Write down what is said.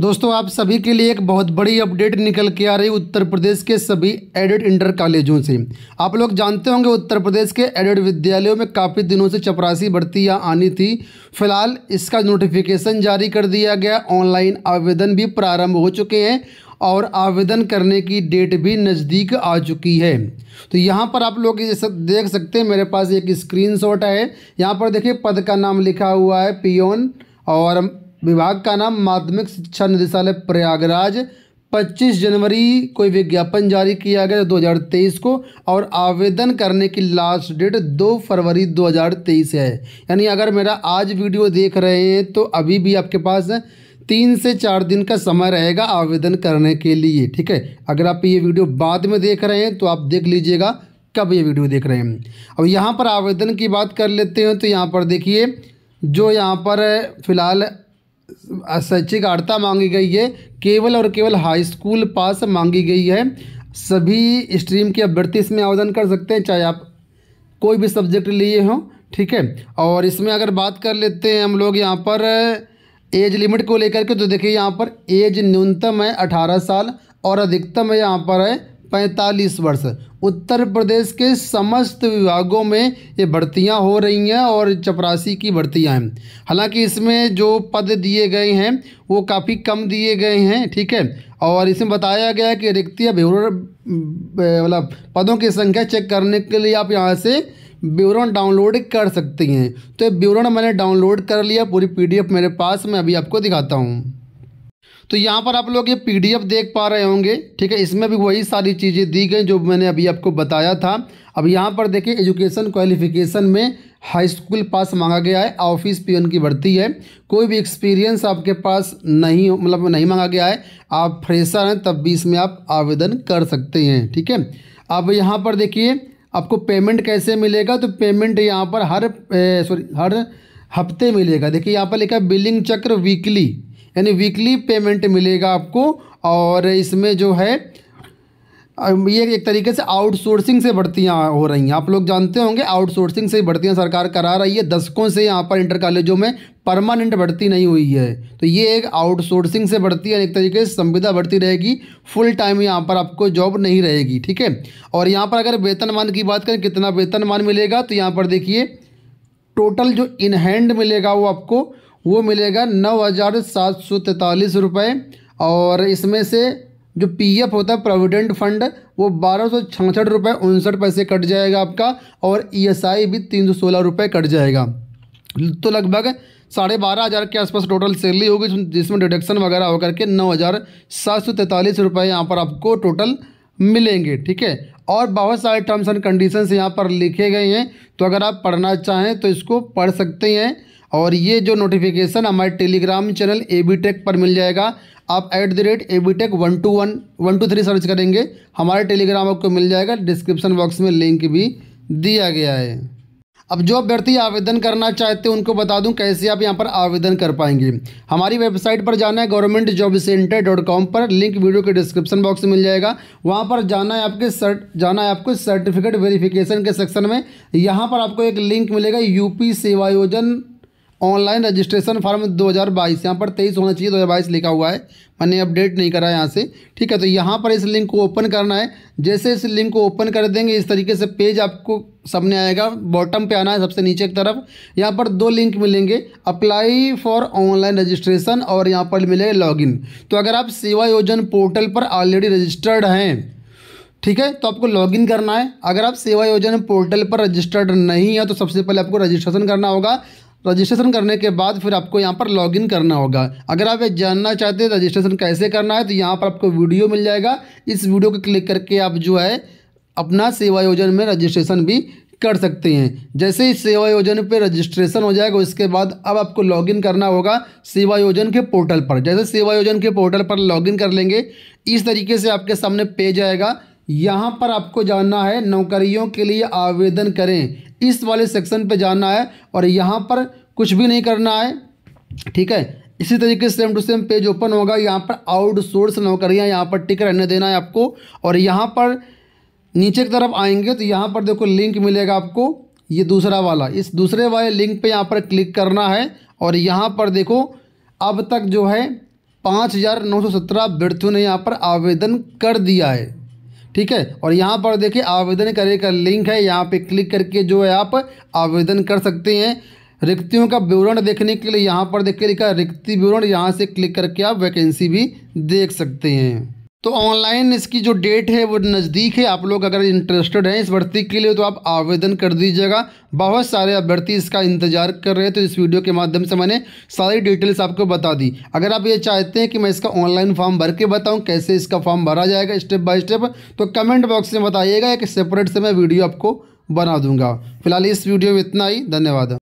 दोस्तों आप सभी के लिए एक बहुत बड़ी अपडेट निकल के आ रही उत्तर प्रदेश के सभी एडेड इंटर कॉलेजों से आप लोग जानते होंगे उत्तर प्रदेश के एडेड विद्यालयों में काफ़ी दिनों से चपरासी या आनी थी फिलहाल इसका नोटिफिकेशन जारी कर दिया गया ऑनलाइन आवेदन भी प्रारंभ हो चुके हैं और आवेदन करने की डेट भी नज़दीक आ चुकी है तो यहाँ पर आप लोग ये सब देख सकते हैं मेरे पास एक स्क्रीन है यहाँ पर देखिए पद का नाम लिखा हुआ है पियोन और विभाग का नाम माध्यमिक शिक्षा निदेशालय प्रयागराज 25 जनवरी को विज्ञापन जारी किया गया 2023 को और आवेदन करने की लास्ट डेट 2 फरवरी 2023 है यानी अगर मेरा आज वीडियो देख रहे हैं तो अभी भी आपके पास तीन से चार दिन का समय रहेगा आवेदन करने के लिए ठीक है अगर आप ये वीडियो बाद में देख रहे हैं तो आप देख लीजिएगा कब ये वीडियो देख रहे हैं अब यहाँ पर आवेदन की बात कर लेते हैं तो यहाँ पर देखिए जो यहाँ पर फिलहाल शैक्षिक अर्ता मांगी गई है केवल और केवल हाई स्कूल पास मांगी गई है सभी स्ट्रीम के अभ्यर्थी इसमें आवेदन कर सकते हैं चाहे आप कोई भी सब्जेक्ट लिए हों ठीक है और इसमें अगर बात कर लेते हैं हम लोग यहाँ पर एज लिमिट को लेकर के तो देखिए यहाँ पर एज न्यूनतम है अठारह साल और अधिकतम है यहाँ पर है पैंतालीस वर्ष उत्तर प्रदेश के समस्त विभागों में ये भर्तियां हो रही हैं और चपरासी की भर्तियां हैं हालांकि इसमें जो पद दिए गए हैं वो काफ़ी कम दिए गए हैं ठीक है और इसमें बताया गया है कि रिक्तिया विवरण मतलब पदों की संख्या चेक करने के लिए आप यहाँ से विवरण डाउनलोड कर सकती हैं तो ये विवरण मैंने डाउनलोड कर लिया पूरी पीडीएफ मेरे पास मैं अभी आपको दिखाता हूँ तो यहाँ पर आप लोग ये पीडीएफ देख पा रहे होंगे ठीक है इसमें भी वही सारी चीज़ें दी गई जो मैंने अभी आपको बताया था अब यहाँ पर देखिए एजुकेशन क्वालिफिकेशन में हाई स्कूल पास मांगा गया है ऑफिस पियन की भर्ती है कोई भी एक्सपीरियंस आपके पास नहीं मतलब नहीं मांगा गया है आप फ्रेशर हैं तब भी इसमें आप आवेदन कर सकते हैं ठीक है अब यहाँ पर देखिए आपको पेमेंट कैसे मिलेगा तो पेमेंट यहाँ पर हर सॉरी हर हफ्ते मिलेगा देखिए यहाँ पर लिखा बिलिंग चक्र वीकली यानी वीकली पेमेंट मिलेगा आपको और इसमें जो है ये एक तरीके से आउटसोर्सिंग से भर्तियाँ हो रही हैं आप लोग जानते होंगे आउटसोर्सिंग से भर्तियाँ सरकार करा रही है दशकों से यहाँ पर इंटर कॉलेजों में परमानेंट भर्ती नहीं हुई है तो ये एक आउटसोर्सिंग से भर्ती है एक तरीके से संविदा भर्ती रहेगी फुल टाइम यहाँ पर आपको जॉब नहीं रहेगी ठीक है और यहाँ पर अगर वेतनमान की बात करें कितना वेतनमान मिलेगा तो यहाँ पर देखिए टोटल जो इनहैंड मिलेगा वो आपको वो मिलेगा नौ हज़ार सात सौ तैंतालीस रुपये और इसमें से जो पीएफ होता है प्रोविडेंट फंड वो बारह सौ छाछठ रुपये उनसठ पैसे कट जाएगा आपका और ईएसआई e भी तीन सौ सोलह रुपये कट जाएगा तो लगभग साढ़े बारह हज़ार के आसपास टोटल सैलरी होगी जिसमें डिडक्शन वगैरह होकर के नौ हज़ार सात सौ तैंतालीस रुपये यहाँ पर आपको टोटल मिलेंगे ठीक है और बहुत सारे टर्म्स एंड कंडीशन यहाँ पर लिखे गए हैं तो अगर आप पढ़ना चाहें तो इसको पढ़ सकते हैं और ये जो नोटिफिकेशन हमारे Telegram channel A B tech पर मिल जाएगा आप at the rate A B tech one two one one two three search करेंगे हमारे टेलीग्राम आपको मिल जाएगा डिस्क्रिप्शन बॉक्स में लिंक भी दिया गया है अब जो अभ्यर्थी आवेदन करना चाहते हैं उनको बता दूं कैसे आप यहां पर आवेदन कर पाएंगे हमारी वेबसाइट पर जाना है government job centre dot com पर लिंक वीडियो के डिस्क्रिप्शन बॉक्स में मिल जाएगा वहां पर जाना है आपके सर्ट जाना है आपको सर्टिफिकेट वेरिफिकेशन के सेक्शन में यहां पर आपको एक लिंक मिलेगा यूपी सेवायोजन ऑनलाइन रजिस्ट्रेशन फॉर्म 2022 यहाँ पर तेईस होना चाहिए 2022 लिखा हुआ है मैंने अपडेट नहीं करा यहाँ से ठीक है तो यहाँ पर इस लिंक को ओपन करना है जैसे इस लिंक को ओपन कर देंगे इस तरीके से पेज आपको सामने आएगा बॉटम पे आना है सबसे नीचे की तरफ यहाँ पर दो लिंक मिलेंगे अप्लाई फॉर ऑनलाइन रजिस्ट्रेशन और यहाँ पर मिलेगा लॉगिन तो अगर आप सेवा योजन पोर्टल पर ऑलरेडी रजिस्टर्ड हैं ठीक है तो आपको लॉगिन करना है अगर आप सेवा योजना पोर्टल पर रजिस्टर्ड नहीं है तो सबसे पहले आपको रजिस्ट्रेशन करना होगा रजिस्ट्रेशन करने के बाद फिर आपको यहाँ पर लॉगिन करना होगा अगर आप ये जानना चाहते हैं रजिस्ट्रेशन कैसे करना है तो यहाँ पर आपको वीडियो मिल जाएगा इस वीडियो को क्लिक करके आप जो है अपना सेवा योजन में रजिस्ट्रेशन भी कर सकते हैं जैसे ही सेवा योजन पर रजिस्ट्रेशन हो जाएगा उसके बाद अब आपको लॉगिन करना होगा सेवा योजन के पोर्टल पर जैसे सेवा योजन के पोर्टल पर लॉगिन कर लेंगे इस तरीके से आपके सामने पेज आएगा यहाँ पर आपको जानना है नौकरियों के लिए आवेदन करें इस वाले सेक्शन पे जाना है और यहाँ पर कुछ भी नहीं करना है ठीक है इसी तरीके से same to same page open होगा यहाँ पर आउटसोर्स नौकरियाँ यहाँ पर टिक रहने देना है आपको और यहाँ पर नीचे की तरफ आएंगे तो यहाँ पर देखो लिंक मिलेगा आपको ये दूसरा वाला इस दूसरे वाले लिंक पे यहाँ पर क्लिक करना है और यहाँ पर देखो अब तक जो है पाँच हज़ार नौ सौ सत्रह अभ्यर्थियों ने यहाँ पर आवेदन कर दिया है ठीक है और यहाँ पर देखिए आवेदन करने का लिंक है यहाँ पे क्लिक करके जो है आप आवेदन कर सकते हैं रिक्तियों का विवरण देखने के लिए यहाँ पर देखिए लिखा रिक्ति विवरण यहाँ से क्लिक करके आप वैकेंसी भी देख सकते हैं तो ऑनलाइन इसकी जो डेट है वो नज़दीक है आप लोग अगर इंटरेस्टेड हैं इस भर्ती के लिए तो आप आवेदन कर दीजिएगा बहुत सारे अभ्यर्थी इसका इंतजार कर रहे हैं तो इस वीडियो के माध्यम से मैंने सारी डिटेल्स आपको बता दी अगर आप ये चाहते हैं कि मैं इसका ऑनलाइन फॉर्म भर के बताऊँ कैसे इसका फॉर्म भरा जाएगा स्टेप बाय स्टेप तो कमेंट बॉक्स में बताइएगा एक सेपरेट से मैं वीडियो आपको बना दूंगा फिलहाल इस वीडियो में इतना ही धन्यवाद